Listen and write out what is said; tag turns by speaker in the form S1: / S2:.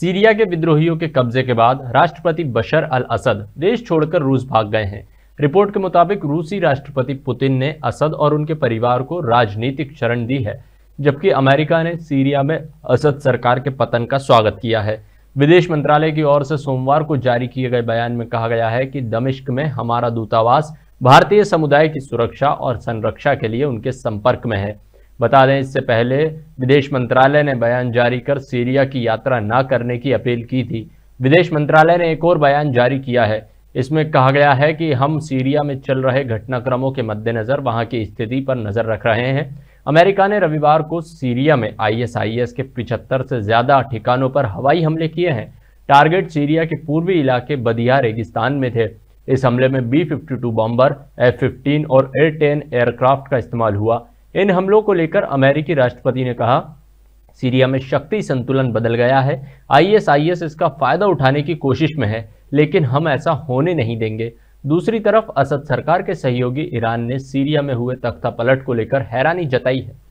S1: Syria के विद्रोहियों के कब्जे के बाद राष्ट्रपति बशर अल असद देश छोड़कर रूस भाग गए हैं रिपोर्ट के मुताबिक रूसी राष्ट्रपति पुतिन ने असद और उनके परिवार को राजनीतिक शरण दी है जबकि अमेरिका ने सीरिया में असद सरकार के पतन का स्वागत किया है विदेश मंत्रालय की ओर से सोमवार को जारी किए गए बयान में कहा गया है कि दमिश्क में हमारा दूतावास भारतीय समुदाय की सुरक्षा और संरक्षा के लिए उनके संपर्क में है बता दें इससे पहले विदेश मंत्रालय ने बयान जारी कर सीरिया की यात्रा ना करने की अपील की थी विदेश मंत्रालय ने एक और बयान जारी किया है इसमें कहा गया है कि हम सीरिया में चल रहे घटनाक्रमों के मद्देनज़र वहां की स्थिति पर नज़र रख रहे हैं अमेरिका ने रविवार को सीरिया में आईएसआईएस के 75 से ज़्यादा ठिकानों पर हवाई हमले किए हैं टारगेट सीरिया के पूर्वी इलाके बदिया रेगिस्तान में थे इस हमले में B fifty bomber F fifteen और ए टेन एयरक्राफ्ट का इस्तेमाल हुआ इन हमलों को लेकर अमेरिकी राष्ट्रपति ने कहा सीरिया में शक्ति संतुलन बदल गया है आईएसआईएस इसका फायदा उठाने की कोशिश में है लेकिन हम ऐसा होने नहीं देंगे दूसरी तरफ असद सरकार के सहयोगी ईरान ने सीरिया में हुए पलट को लेकर हैरानी जताई है